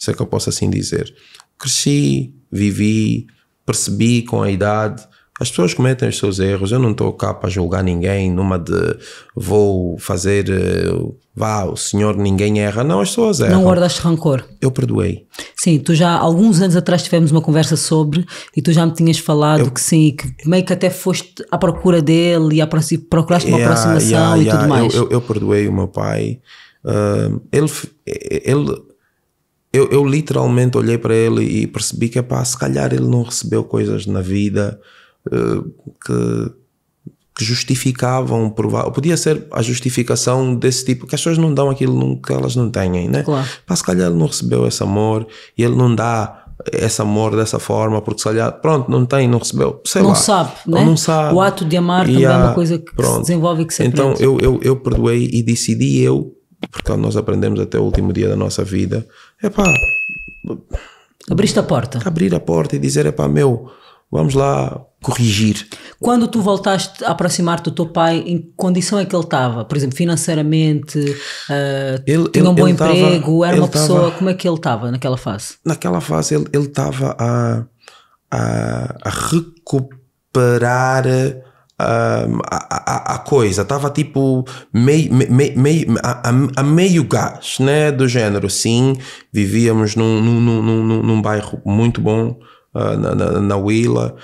se é que eu posso assim dizer. Cresci, vivi, percebi com a idade. As pessoas cometem os seus erros. Eu não estou cá para julgar ninguém numa de vou fazer. Eh, vá, o senhor ninguém erra. Não, as pessoas erram. Não guardaste rancor. Eu perdoei. Sim, tu já alguns anos atrás tivemos uma conversa sobre e tu já me tinhas falado eu, que sim, que meio que até foste à procura dele e, à, procuraste uma yeah, aproximação yeah, e yeah. tudo mais. Eu, eu, eu, perdoei o meu pai. Uh, ele, ele eu, eu literalmente olhei para ele e percebi que, pá, se calhar ele não recebeu coisas na vida uh, que, que, justificavam, provar. Podia ser a justificação desse tipo, que as pessoas não dão aquilo que elas não têm, né? Claro. Pá, se calhar ele não recebeu esse amor e ele não dá esse amor dessa forma, porque se calhar pronto, não tem, não recebeu, sei não lá. Sabe, né? Não sabe, O ato de amar e também é uma coisa que pronto. se desenvolve e que se Então eu, eu, eu perdoei e decidi eu porque nós aprendemos até o último dia da nossa vida, é pá. Abriste a porta. Abrir a porta e dizer, é pá, meu, vamos lá corrigir. Quando tu voltaste a aproximar-te do teu pai, em que condição é que ele estava? Por exemplo, financeiramente, uh, ele, tinha ele, um bom emprego, tava, era uma pessoa, tava, como é que ele estava naquela fase? Naquela fase ele estava a, a, a recuperar a, a, a, coisa, estava tipo meio, meio, meio, a, a, meio gás, né? Do gênero, sim, vivíamos num, num, num, num, num bairro muito bom, uh, na, na, Willa,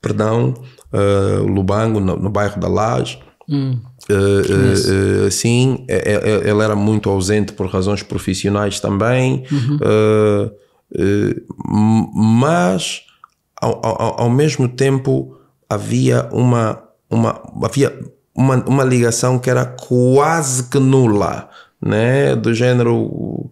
perdão, uh, Lubango, no, no bairro da Laje. Hum. Uh, uh, uh, sim, ele era muito ausente por razões profissionais também, uhum. Ah, mas ao, ao, ao, mesmo tempo havia uma, uma, havia uma, uma ligação que era quase que nula, né? Do gênero.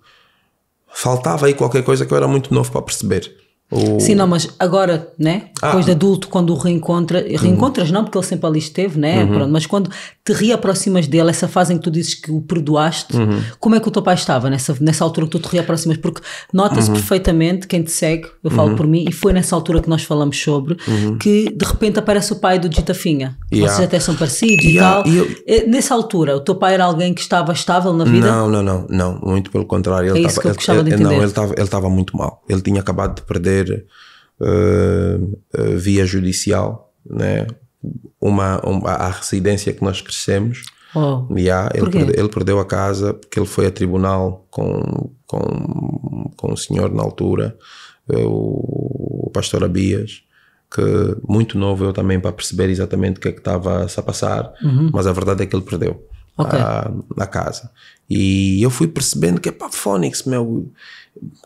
Faltava aí qualquer coisa que eu era muito novo para perceber. Ou... Sim, não, mas agora, né? Ah. Depois ah. de adulto, quando o reencontra, reencontras uhum. não, porque ele sempre ali esteve, né? Uhum. Pronto, mas quando te reaproximas dele, essa fase em que tu dizes que o perdoaste, uhum. como é que o teu pai estava nessa, nessa altura que tu te reaproximas? Porque nota-se uhum. perfeitamente quem te segue, eu falo uhum. por mim, e foi nessa altura que nós falamos sobre, uhum. que de repente aparece o pai do Ditafinha. Yeah. Vocês até são parecidos yeah. e tal. E eu... É, nessa altura, o teu pai era alguém que estava estável na vida? Não, não, não, não. Muito pelo contrário. Ele é isso tava, que eu gostava ele, de entender. Não, ele estava muito mal. Ele tinha acabado de perder uh, via judicial, né? Uma, uma, a residência que nós crescemos. Oh, yeah, ele, perde, ele, perdeu a casa porque ele foi a tribunal com, com, com o senhor na altura, eh, o, o pastor Abias, que muito novo eu também para perceber exatamente o que é que estava a passar, uhum. mas a verdade é que ele perdeu okay. a, a casa. E eu fui percebendo que é para Fónix, meu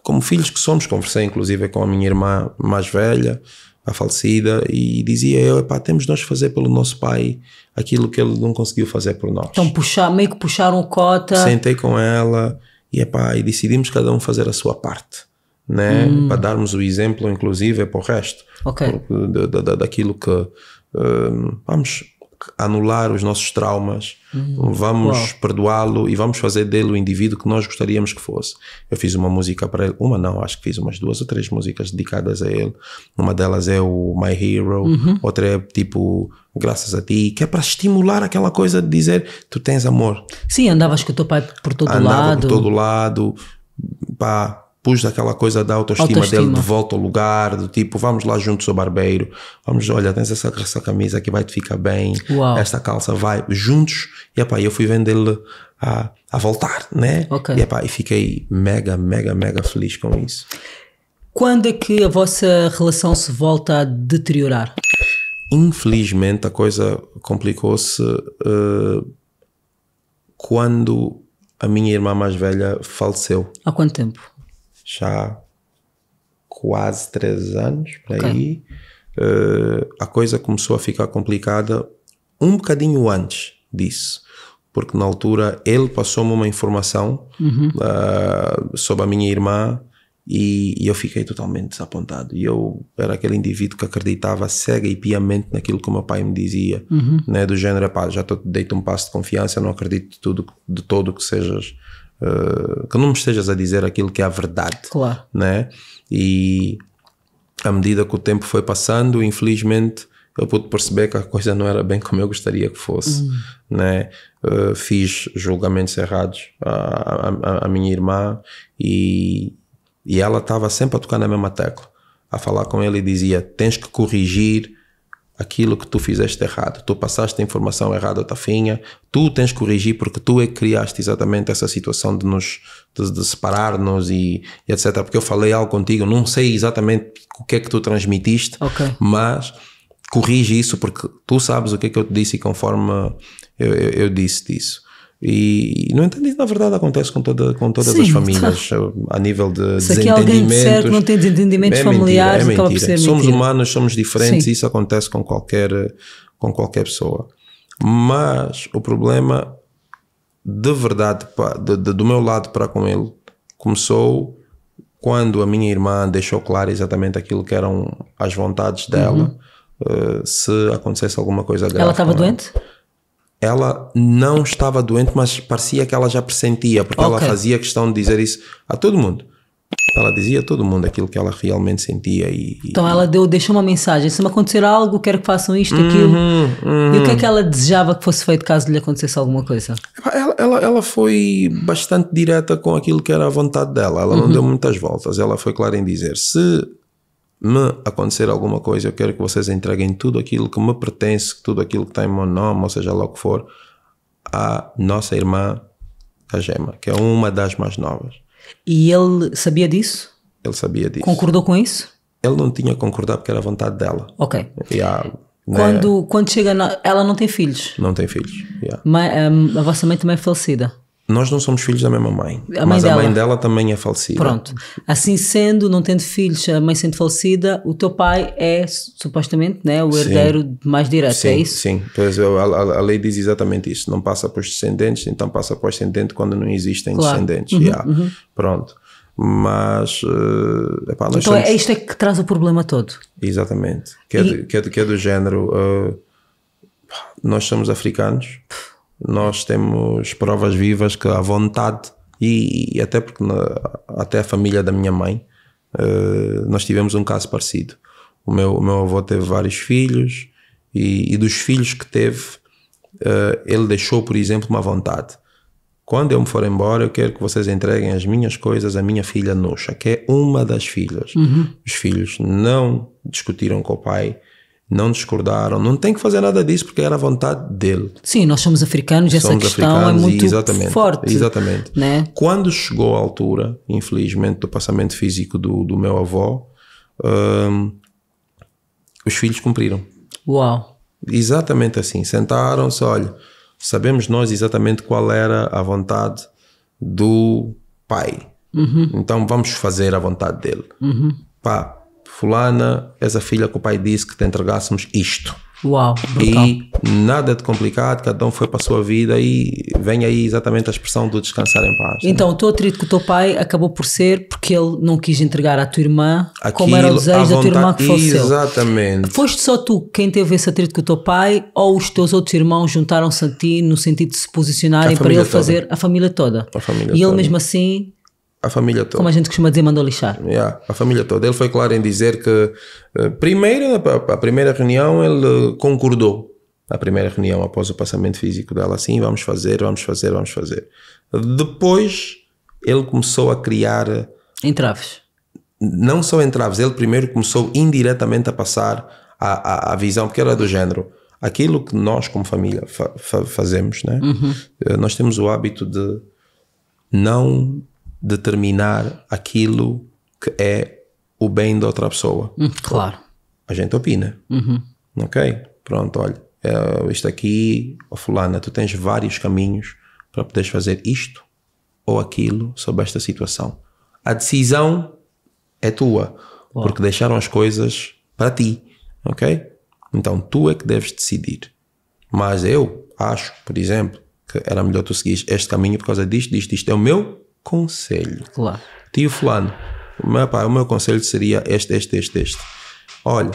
como filhos que somos, conversei inclusive com a minha irmã mais velha, a falecida, e dizia eu, epá, temos nós fazer pelo nosso pai aquilo que ele não conseguiu fazer por nós. Então puxar, meio que puxaram cota. Sentei com ela e, epá, e decidimos cada um fazer a sua parte. Né? Hum. Para darmos o exemplo, inclusive, é para o resto da, da, daquilo que um, vamos anular os nossos traumas, uhum. vamos perdoá-lo e vamos fazer dele o indivíduo que nós gostaríamos que fosse. Eu fiz uma música para ele, uma não, acho que fiz umas duas ou três músicas dedicadas a ele. Uma delas é o My Hero, uhum. outra é tipo Graças a Ti, que é para estimular aquela coisa de dizer tu tens amor. Sim, andavas com o teu pai por todo Andava lado. Por todo lado, pá, pus aquela coisa da autoestima, autoestima, dele de volta ao lugar, do tipo, vamos lá juntos ao barbeiro, vamos, olha, tens essa, essa camisa que vai te ficar bem, Uau. esta calça vai, juntos, e epá, eu fui vender-lhe a, a voltar, né? Okay. E, epá, e fiquei mega, mega, mega feliz com isso. Quando é que a vossa relação se volta a deteriorar? Infelizmente a coisa complicou-se uh, quando a minha irmã mais velha faleceu. Há quanto tempo? já quase três anos por okay. aí. Uh, a coisa começou a ficar complicada um bocadinho antes disso, porque na altura ele passou-me uma informação uhum. uh, sobre a minha irmã e, e, eu fiquei totalmente desapontado. E eu era aquele indivíduo que acreditava cega e piamente naquilo que o meu pai me dizia, uhum. né? do género, pá, já deito um passo de confiança, não acredito de tudo, de todo que sejas eh, que não me estejas a dizer aquilo que é a verdade. Claro. Né? E à medida que o tempo foi passando, infelizmente, eu pude perceber que a coisa não era bem como eu gostaria que fosse, hum. né? Uh, fiz julgamentos errados à, à, à, minha irmã e, e ela estava sempre a tocar na mesma tecla, a falar com ele e dizia: tens que corrigir aquilo que tu fizeste errado. Tu passaste a informação errada Tafinha, tu tens que corrigir porque tu é que criaste exatamente essa situação de nos de, de separar-nos e, e, etc. Porque eu falei algo contigo, não sei exatamente o que é que tu transmitiste, okay. mas corrige isso porque tu sabes o que é que eu te disse e conforme eu, eu, eu disse disso. E, no entanto, isso na verdade acontece com, toda, com todas Sim, as famílias, eh, a nível de Se desentendimentos. Se alguém disser que não tem desentendimentos é familiares, mentira, é mentira. Somos mentira. humanos, somos diferentes Sim. e isso acontece com qualquer, com qualquer pessoa. Mas o problema, de verdade, de, de, do meu lado para com ele, começou quando a minha irmã deixou claro exatamente aquilo que eram as vontades dela, uhum. uh, se acontecesse alguma coisa grave. Ela estava doente? Ela ela não estava doente, mas parecia que ela já pressentia, porque okay. ela fazia questão de dizer isso a todo mundo. Ela dizia a todo mundo aquilo que ela realmente sentia. E, e então ela deu, deixou uma mensagem: se me acontecer algo, quero que façam isto, uhum, aquilo. Uhum, uhum. E o que é uhum. que ela desejava que fosse feito caso lhe acontecesse alguma coisa? Ela, ela, ela foi bastante direta com aquilo que era a vontade dela. Ela uhum. não deu muitas voltas. Ela foi clara em dizer: se me acontecer alguma coisa, eu quero que vocês entreguem tudo aquilo que me pertence, tudo aquilo que está em meu nome, ou seja lá o que for, à nossa irmã, a Gema, que é uma das mais novas. E ele sabia disso? Ele sabia disso. Concordou com isso? Ele não tinha concordado porque era vontade dela. Ok. Yeah, né? quando, né? quando chega, na, ela não tem filhos? Não tem filhos. Yeah. Mas, um, a vossa mãe também é falecida? Nós não somos filhos da mesma mãe. A mas a mãe dela também é falecida. Pronto. Assim sendo, não tendo filhos, a mãe sendo falecida, o teu pai é supostamente né, o herdeiro sim. mais direto, é sim, é isso? Sim, pois a, a, a, lei diz exatamente isso. Não passa para os descendentes, então passa para o ascendente quando não existem claro. descendentes. Uhum, yeah. uhum. Pronto mas uh, epá, então é somos... é isto é que traz o problema todo exatamente que, é e... é, do, que, é, do, que é do género uh, nós somos africanos nós temos provas vivas que a vontade, e, e até porque na, até a família da minha mãe, uh, nós tivemos um caso parecido. O meu, o meu avô teve vários filhos, e, e dos filhos que teve, uh, ele deixou, por exemplo, uma vontade. Quando eu me for embora, eu quero que vocês entreguem as minhas coisas à minha filha Nuxa que é uma das filhas. Uhum. Os filhos não discutiram com o pai, não discordaram, não tem que fazer nada disso porque era a vontade dele. Sim, nós somos africanos, somos essa questão é muito exatamente, forte. Exatamente. Né? Quando chegou a altura, infelizmente, do passamento físico do, do meu avô, um, os filhos cumpriram. Uau! Exatamente assim, sentaram-se, olha, sabemos nós exatamente qual era a vontade do pai. Uhum. Então vamos fazer a vontade dele. Uhum. Pá, fulana, és a filha que o pai disse que te entregássemos isto. Uau, brutal. E nada de complicado, cada um foi para a sua vida e vem aí exatamente a expressão do descansar em paz. Né? Então, né? o teu atrito com o teu pai acabou por ser porque ele não quis entregar à tua irmã Aquilo, como era o desejo da tua irmã que fosse Exatamente. Seu. Foste só tu quem teve esse atrito com o teu pai ou os teus outros irmãos juntaram-se a ti no sentido de se posicionarem para ele toda. fazer a família toda? A família e ele mesmo assim a família toda. Como a gente costuma dizer, mandou lixar. Yeah, a família toda. Ele foi claro em dizer que, eh, primeiro, né, a primeira reunião, ele concordou. A primeira reunião após o passamento físico dela, assim, vamos fazer, vamos fazer, vamos fazer. Depois, ele começou a criar. Eh, entraves. Não só entraves, ele primeiro começou indiretamente a passar a, a, a visão, porque era do género. Aquilo que nós, como família, fa, fa, fazemos, né? Uhum. Eh, nós temos o hábito de não determinar aquilo que é o bem da outra pessoa. Hum, claro. A gente opina. Uhum. Ok? Pronto, olha, uh, isto aqui, oh, fulana, tu tens vários caminhos para poderes fazer isto ou aquilo sobre esta situação. A decisão é tua, porque deixaram as coisas para ti, ok? Então tu é que deves decidir. Mas eu acho, por exemplo, que era melhor tu seguir este caminho por causa disto, disto, isto é o meu conselho. Claro. Tio fulano, meu, pá, o meu conselho seria este, este, este, este. Olha,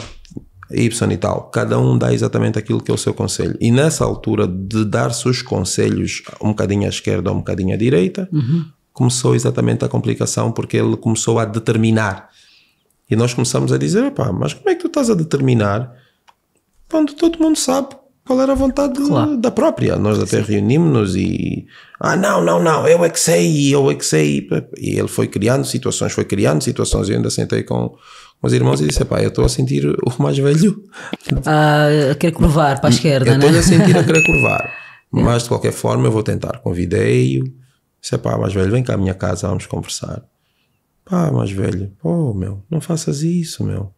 Y e tal. Cada um dá exatamente aquilo que é o seu conselho. E nessa altura de dar-se os conselhos um bocadinho à esquerda ou um bocadinho à direita, uhum. começou exatamente a complicação porque ele começou a determinar. E nós começamos a dizer, pá, mas como é que tu estás a determinar quando todo mundo sabe qual era a vontade claro. da própria. Nós até reunimos-nos e. Ah, não, não, não, eu é que sei, eu é que sei. E ele foi criando situações, foi criando situações. Eu ainda sentei com, os irmãos e disse: pá, eu estou a sentir o mais velho. Ah, a querer curvar para a esquerda, eu né? Estou a sentir a querer curvar. É. Mas de qualquer forma eu vou tentar. Convidei-o. Disse: pá, mais velho, vem cá à minha casa, vamos conversar. Pá, mais velho, pô, meu, não faças isso, meu.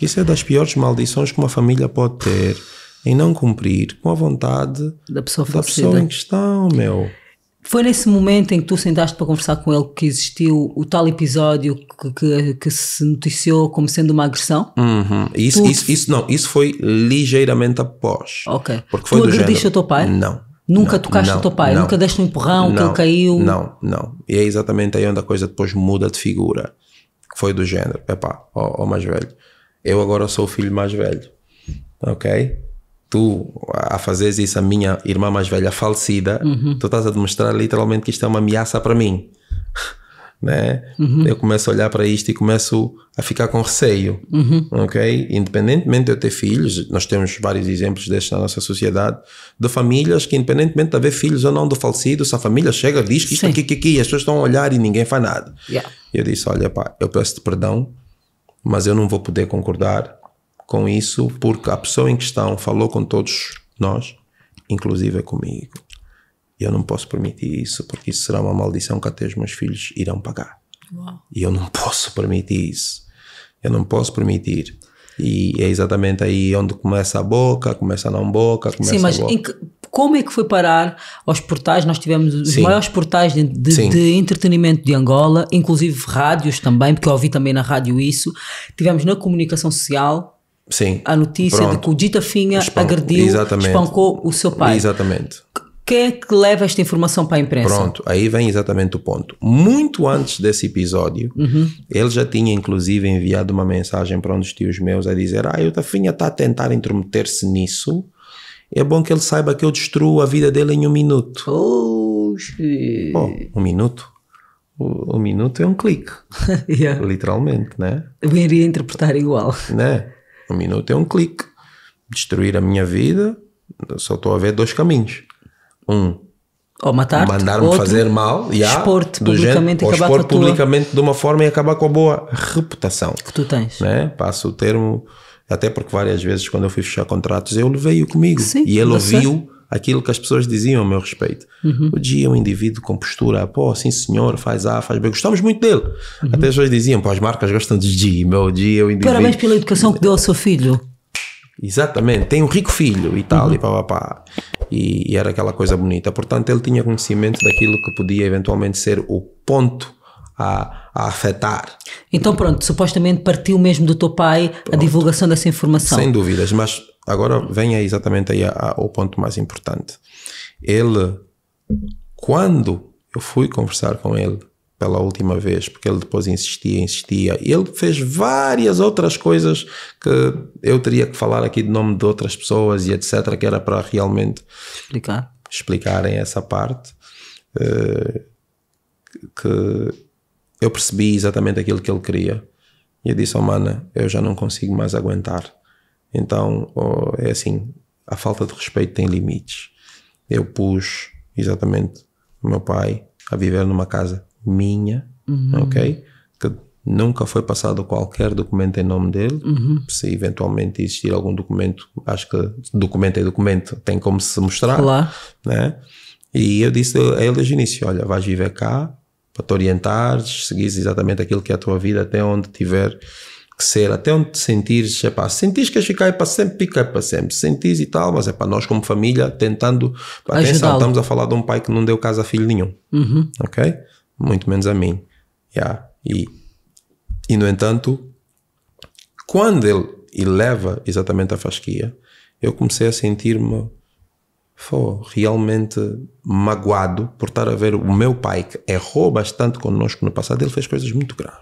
Isso é das piores maldições que uma família pode ter em não cumprir com a vontade da pessoa, da pessoa em questão, meu. Foi nesse momento em que tu sentaste para conversar com ele que existiu o tal episódio que, que, que se noticiou como sendo uma agressão? Uhum. Isso, tu... isso, isso, não, isso foi ligeiramente após. Ok. Porque foi tu agrediste o teu pai? Não. Nunca não, tocaste não, o teu pai? Não, nunca deste um empurrão não, que ele caiu? Não, não. E é exatamente aí onde a coisa depois muda de figura. Foi do género, epá, ó, ó mais velho. Eu agora sou o filho mais velho, ok? tu a fazeres isso à minha irmã mais velha falecida, uhum. tu estás a demonstrar literalmente que isto é uma ameaça para mim. né? Uhum. Eu começo a olhar para isto e começo a ficar com receio, uhum. ok? Independentemente de eu ter filhos, nós temos vários exemplos destes na nossa sociedade, de famílias que independentemente de haver filhos ou não do falecido, se a família chega, diz que isto aqui, aqui, aqui, as pessoas estão a olhar e ninguém faz nada. Yeah. Eu disse, olha pá, eu peço-te perdão, mas eu não vou poder concordar com isso, porque a pessoa em questão falou com todos nós, inclusive comigo. E eu não posso permitir isso, porque isso será uma maldição que até os meus filhos irão pagar. Uau. E eu não posso permitir isso. Eu não posso permitir. E é exatamente aí onde começa a boca, começa a não boca, começa Sim, mas a boca. Em que, como é que foi parar aos portais? Nós tivemos os Sim. maiores portais de, de, de, entretenimento de Angola, inclusive rádios também, porque eu ouvi também na rádio isso. Tivemos na comunicação social, Sim. a notícia Pronto. de que o Dita Finha Espan... agrediu, exatamente. espancou o seu pai. Exatamente. Quem é que leva esta informação para a imprensa? Pronto, aí vem exatamente o ponto. Muito antes desse episódio, uhum. ele já tinha inclusive enviado uma mensagem para um dos tios meus a dizer: Ah, o Tafinha está a tentar intrometer-se nisso. É bom que ele saiba que eu destruo a vida dele em um minuto. Oh, bom, um minuto? Um minuto é um clique. yeah. Literalmente, né? Eu iria interpretar igual. Né? Um minuto é um clique. Destruir a minha vida, só estou a ver dois caminhos. Um, ou matar mandar-me fazer mal, yeah, expor-te publicamente, género, expor publicamente tua... de uma forma e acabar com a boa reputação que tu tens. Né? Passo o termo, até porque várias vezes quando eu fui fechar contratos eu levei-o comigo Sim, e ele ouviu aquilo que as pessoas diziam a meu respeito. Uhum. O dia um indivíduo com postura, pô, sim senhor, faz A, faz B, gostamos muito dele. Uhum. Até as pessoas diziam, pô, as marcas gostam de G, meu dia um indivíduo. Parabéns pela educação que deu ao seu filho. Exatamente, tem um rico filho e tal, uhum. e pá, pá, pá. E, e era aquela coisa bonita. Portanto, ele tinha conhecimento daquilo que podia eventualmente ser o ponto a, a afetar. Então pronto, supostamente partiu mesmo do teu pai pronto. a divulgação dessa informação. Sem dúvidas, mas agora vem aí exatamente aí ao ponto mais importante. Ele, quando eu fui conversar com ele pela última vez, porque ele depois insistia, insistia, e ele fez várias outras coisas que eu teria que falar aqui de nome de outras pessoas e etc, que era para realmente Explicar. explicarem essa parte. Uh, que eu percebi exatamente aquilo que ele queria. E eu disse, oh mana, eu já não consigo mais aguentar. Então, oh, é assim, a falta de respeito tem limites. Eu pus exatamente o meu pai a viver numa casa minha, uhum. ok? Que nunca foi passado qualquer documento em nome dele. Uhum. Se eventualmente existir algum documento, acho que documento é documento, tem como se mostrar. Claro. Né? E eu disse a ele desde o início: olha, vais viver cá, para te orientares, seguires exatamente aquilo que é a tua vida, até onde tiver que ser, até onde te sentires, é pá, sentires que queres ficar é para sempre, fica é para sempre, sentires e tal, mas é para nós como família, tentando, atenção, estamos a falar de um pai que não deu casa a filho nenhum, uhum. ok? Muito menos a mim, yeah. e, e no entanto, quando ele eleva exatamente a fasquia, eu comecei a sentir-me foi realmente magoado por estar a ver o meu pai, que errou bastante connosco no passado, ele fez coisas muito graves.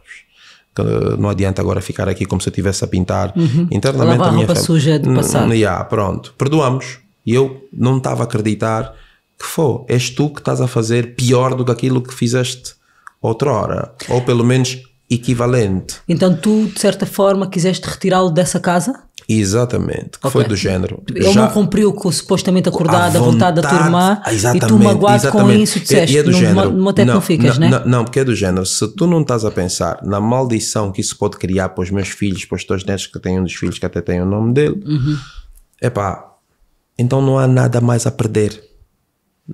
Eh, não adianta agora ficar aqui como se eu estivesse a pintar uhum. internamente Lavar a minha roupa suja do passado. Yeah, pronto, perdoamos. E eu não estava a acreditar que foi. És tu que estás a fazer pior do que aquilo que fizeste outrora. Ou pelo menos equivalente. Então tu, de certa forma, quiseste retirá-lo dessa casa? Exatamente, que okay. foi do género. Ele Já não cumpriu com supostamente acordado, a vontade, a vontade da tua irmã e tu magoado com isso disseste, é, e, é do género. Não, até não, não ficas, não, né? Não, porque é do género. Se tu não estás a pensar na maldição que isso pode criar para os meus filhos, para os teus netos que têm um dos filhos que até tem o nome dele, uhum. epá, então não há nada mais a perder.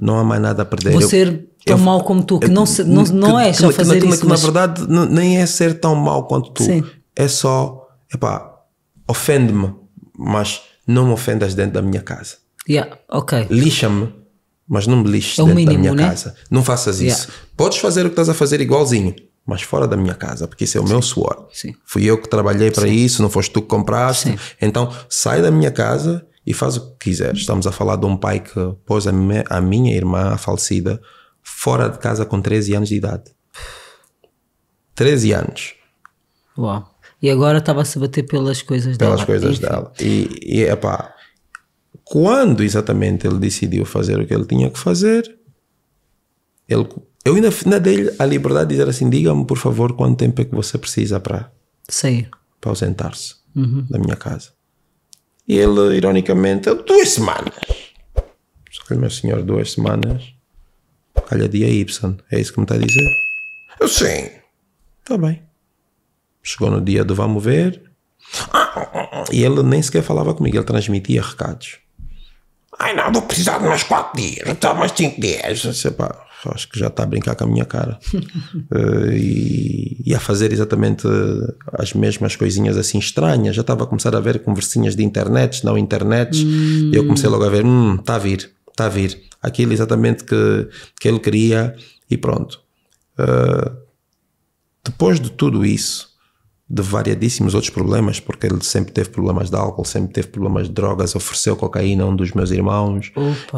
Não há mais nada a perder. Vou eu, ser tão eu, mal como tu, que eu, não, se, não, que, não é que, fazer que, isso. Que, mas... Na verdade, nem é ser tão mal quanto tu. Sim. É só, epá, ofende-me, mas não me ofendas dentro da minha casa. Yeah, ok. Lixa-me, mas não me lixes é dentro mínimo, da minha né? casa. Não faças yeah. isso. Podes fazer o que estás a fazer igualzinho, mas fora da minha casa, porque isso é o Sim. meu suor. Sim. Fui eu que trabalhei para Sim. isso, não foste tu que compraste. Então, sai da minha casa e faz o que quiseres. Estamos a falar de um pai que pôs a minha, a minha irmã, a falecida, fora de casa com 13 anos de idade. 13 anos. Uau. E agora estava a se bater pelas coisas pelas dela. Pelas coisas Enfim. dela. E, e epá, quando exatamente ele decidiu fazer o que ele tinha que fazer, ele, eu ainda na dele a liberdade de dizer assim: diga-me, por favor, quanto tempo é que você precisa para para ausentar-se uhum. da minha casa. E ele, ironicamente, duas semanas. Se que, meu senhor, duas semanas, calha dia Y, é isso que me está a dizer? Eu sim, está bem. Chegou no dia do vamos ver. E ele nem sequer falava comigo, ele transmitia recados. Ai não, vou precisar de mais quatro dias, vou precisar de mais 5 dias. disse, pá, acho que já está a brincar com a minha cara. Eh, e, e, a fazer exatamente eh, as mesmas coisinhas assim estranhas. Já estava a começar a ver conversinhas de internet, não internet. Hum. E eu comecei logo a ver, hum, está a vir, está a vir. Aquilo exatamente que, que ele queria e pronto. Uh, depois de tudo isso, de variadíssimos outros problemas, porque ele sempre teve problemas de álcool, sempre teve problemas de drogas, ofereceu cocaína a um dos meus irmãos.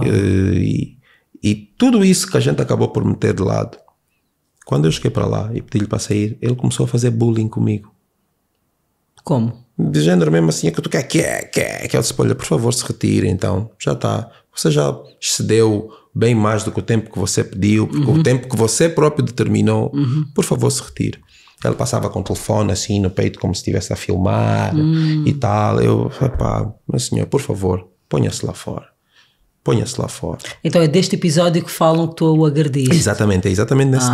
Eh, e, e, tudo isso que a gente acabou por meter de lado. Quando eu cheguei para lá e pedi-lhe para sair, ele começou a fazer bullying comigo. Como? De género mesmo assim, é que tu quer, quer, quer, que ele se olha, por favor, se retire, então, já está. Você já excedeu bem mais do que o tempo que você pediu, porque uhum. o tempo que você próprio determinou, uhum. por favor, se retire. Ele passava com o telefone assim no peito, como se estivesse a filmar hum. e tal. Eu, pá, mas senhor, por favor, ponha-se lá fora. Ponha-se lá fora. Então é deste episódio que falam que tu o agrediste. Exatamente, é exatamente nesse ah.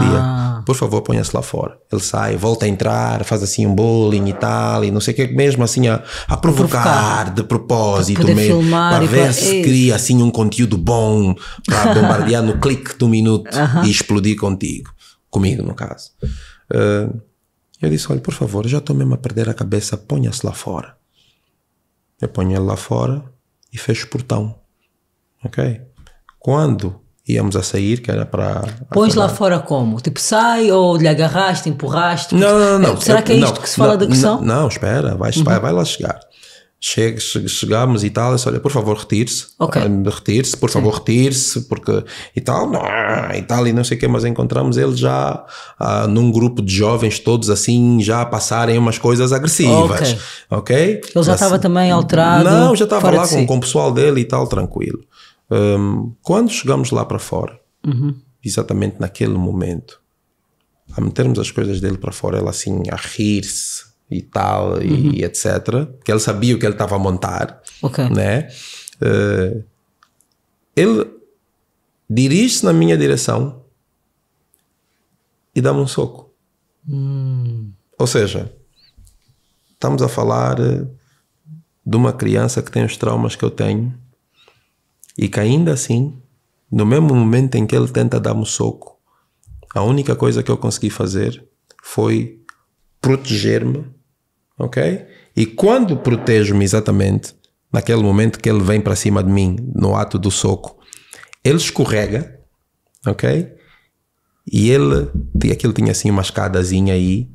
dia. Por favor, ponha-se lá fora. Ele sai, volta a entrar, faz assim um bullying e tal, e não sei o que, mesmo assim a, a provocar, provocar, de propósito para mesmo. Para ver para... se Ei. cria assim um conteúdo bom para bombardear no clique do minuto uh -huh. e explodir contigo. Comigo, no caso. Uh, eu disse: Olha, por favor, já estou mesmo a perder a cabeça, ponha-se lá fora. Eu ponho ele lá fora e fecho o portão. Ok? Quando íamos a sair, que era para. Pões lá fora como? Tipo, sai ou lhe agarraste, empurraste? Não, não, não. Será eu, que é isto não, que se fala não, da questão? Não, não, espera, vai, uhum. vai, vai lá chegar chegamos e tal, disse, olha, por favor, retire-se. Ah, retire-se, por favor, retire-se, porque e tal, não, e tal, e não sei o que mas encontramos ele já ah, num grupo de jovens, todos assim, já a passarem umas coisas agressivas. Ok? okay? Ele já assim, estava também alterado. Não, já estava lá com, si. com o pessoal dele e tal, tranquilo. Um, quando chegamos lá para fora, uhum. exatamente naquele momento, a metermos as coisas dele para fora, ela assim, a rir-se e tal, uhum. e etc. Que ele sabia o que ele estava a montar. Okay. Né? Uh, ele dirige-se na minha direção e dá-me um soco. Hum. Ou seja, estamos a falar eh, de uma criança que tem os traumas que eu tenho e que ainda assim, no mesmo momento em que ele tenta dar-me um soco, a única coisa que eu consegui fazer foi proteger-me ok? E quando protejo-me exatamente, naquele momento que ele vem para cima de mim, no ato do soco, ele escorrega, ok? E ele, aquilo tinha assim uma escadazinha aí,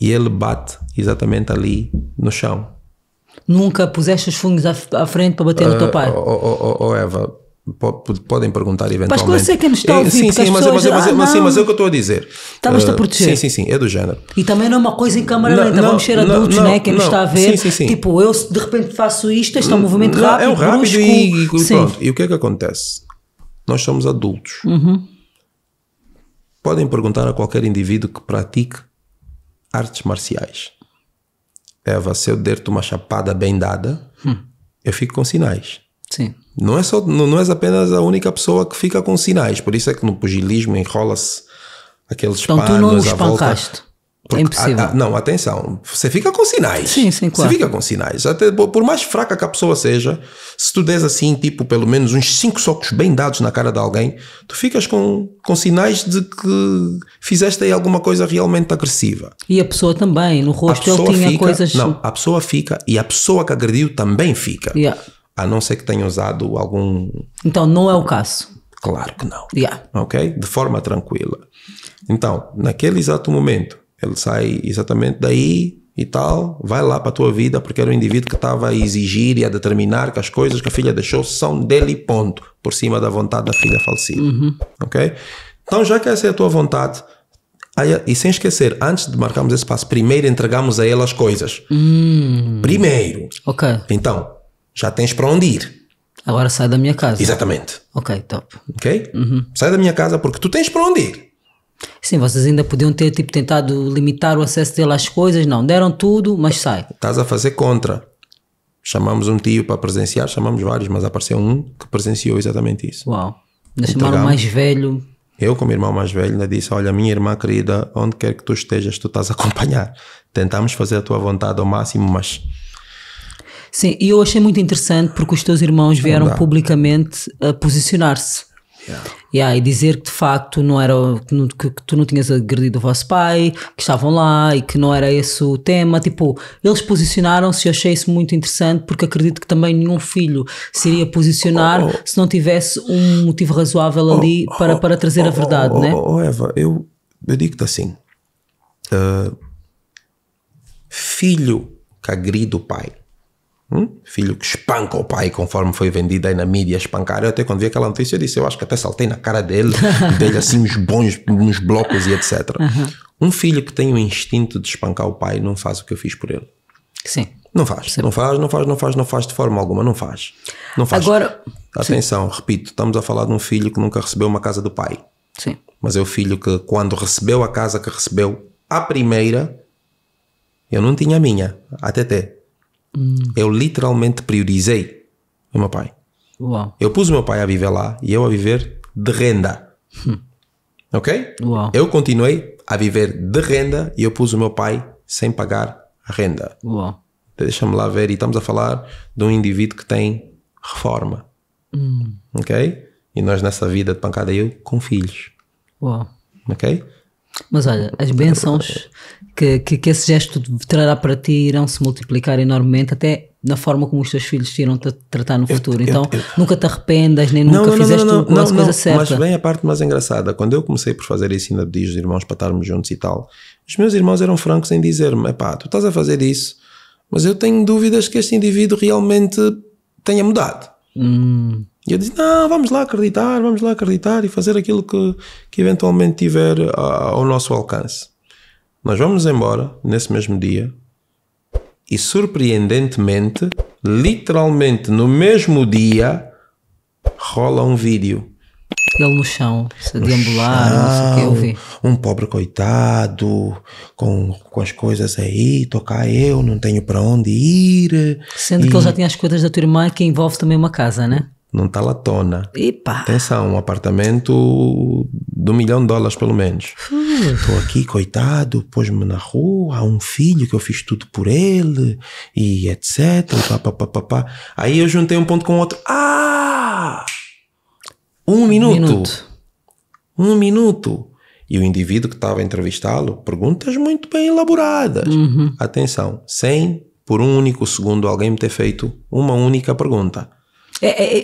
e ele bate exatamente ali no chão. Nunca puseste os fungos à, à frente para bater uh, no teu ah, pai? Oh, oh, oh, oh Eva, Podem perguntar eventualmente. Mas sei que nos está a é, ouvir, sim, sim, mas, é, mas, é, mas, mas, sim, mas é o que eu estou a dizer. Estavas-te a eh, proteger. Sim, sim, sim, é do género. E também não é uma coisa em câmara lenta, vamos ser adultos, não, né? Quem nos está a ver. Tipo, eu de repente faço isto, este é um hum, movimento rápido. É um rápido e, pronto. E o que é que acontece? Nós somos adultos. Uhum. Podem perguntar a qualquer indivíduo que pratique artes marciais. Eva, se eu der-te uma chapada bem dada, hum. eu fico com sinais. Sim. Não é, só, não, não és apenas a única pessoa que fica com sinais. Por isso é que no pugilismo enrola-se aqueles então, panos tu não os à Porque, é impossível. A, ah, a, ah, não, atenção. Você fica com sinais. Sim, sim, claro. Você fica com sinais. Até, por mais fraca que a pessoa seja, se tu des assim, tipo, pelo menos uns cinco socos bem dados na cara de alguém, tu ficas com, com sinais de que fizeste aí alguma coisa realmente agressiva. E a pessoa também. No rosto ele tinha fica, coisas. Não, a pessoa fica e a pessoa que agrediu também fica. Yeah a não ser que tenha usado algum. Então, não é o caso. Claro que não. Yeah. Ok? De forma tranquila. Então, naquele exato momento, ele sai exatamente daí e tal, vai lá para a tua vida, porque era o indivíduo que estava a exigir e a determinar que as coisas que a filha deixou são dele, ponto, por cima da vontade da filha falecida. Uhum. Ok? Então, já que essa é a tua vontade, Aí, e sem esquecer, antes de marcarmos esse passo, primeiro entregamos a ele as coisas. Hum. Primeiro. Ok. Então, já tens para onde ir. Agora sai da minha casa. Exatamente. Ok, top. Ok? Uhum. Sai da minha casa porque tu tens para onde ir. Sim, vocês ainda podiam ter tipo, tentado limitar o acesso dele às coisas, não. Deram tudo, mas sai. Estás a fazer contra. Chamamos um tio para presenciar, chamamos vários, mas apareceu um que presenciou exatamente isso. Uau. Ainda chamaram o mais velho. Eu, como irmão mais velho, ainda disse: Olha, minha irmã querida, onde quer que tu estejas, tu estás a acompanhar. Tentamos fazer a tua vontade ao máximo, mas Sim, e eu achei muito interessante porque os teus irmãos vieram publicamente a posicionar-se. Yeah. Yeah, e dizer que de facto não era que, que, tu não tinhas agredido o vosso pai, que estavam lá e que não era esse o tema. Tipo, eles posicionaram-se e achei isso muito interessante porque acredito que também nenhum filho se iria posicionar oh, oh, oh, se não tivesse um motivo razoável ali oh, oh para, para trazer a oh, verdade, né? Oh, Eva, eu, eu digo-te assim: uh, filho que agride o pai Hum? Filho que espanca o pai, conforme foi vendido aí na mídia, espancar. Eu até quando vi aquela notícia, eu disse: Eu acho que até saltei na cara dele, dele assim uns bons uns blocos e etc. Uhum. Um filho que tem o instinto de espancar o pai não faz o que eu fiz por ele. Sim. Não faz, Sim. não faz, não faz, não faz, não faz de forma alguma, não faz. Não faz. Agora. Atenção, Sim. repito, estamos a falar de um filho que nunca recebeu uma casa do pai. Sim. Mas é o filho que, quando recebeu a casa que recebeu, a primeira, eu não tinha a minha, até ter. Hum. Eu literalmente priorizei o meu pai. Uau. Eu pus o meu pai a viver lá e eu a viver de renda. Hum. Ok? Uau. Eu continuei a viver de renda e eu pus o meu pai sem pagar a renda. Deixa-me lá ver. E estamos a falar de um indivíduo que tem reforma. Hum. Ok? E nós nessa vida de pancada eu com filhos. Uau. Ok? Mas olha, as bênçãos que, que, que, esse gesto trará para ti irão se multiplicar enormemente, até na forma como os teus filhos te irão tratar no futuro. Eu, então, eu, eu, nunca te arrependas, nem não, nunca não, fizeste não, não, não, coisa não, certa. Mas vem a parte mais engraçada. Quando eu comecei por fazer isso, ainda pedi os irmãos para estarmos juntos e tal, os meus irmãos eram francos em dizer-me: pá, tu estás a fazer isso, mas eu tenho dúvidas que este indivíduo realmente tenha mudado. Hum. E eu disse: não, vamos lá acreditar, vamos lá acreditar e fazer aquilo que, que eventualmente tiver ah, ao nosso alcance. Nós vamos embora nesse mesmo dia e, surpreendentemente, literalmente no mesmo dia, rola um vídeo. Ele no chão, se no deambular, chão, não sei o que eu vi. Um pobre coitado, com, com as coisas aí, tocar eu, não tenho para onde ir. Sendo e... que ele já tinha as coisas da tua irmã que envolve também uma casa, né? não está lá tona. Epa. Atenção, um apartamento de um milhão de dólares pelo menos. Estou hum. aqui, coitado, pôs-me na rua, há um filho que eu fiz tudo por ele e etc. Pá, pá, pá, pá, pá. Aí eu juntei um ponto com outro. Ah! Um minuto. minuto. Um minuto. E o indivíduo que estava a entrevistá-lo, perguntas muito bem elaboradas. Uhum. Atenção, sem por um único segundo alguém me ter feito uma única pergunta. É, é, é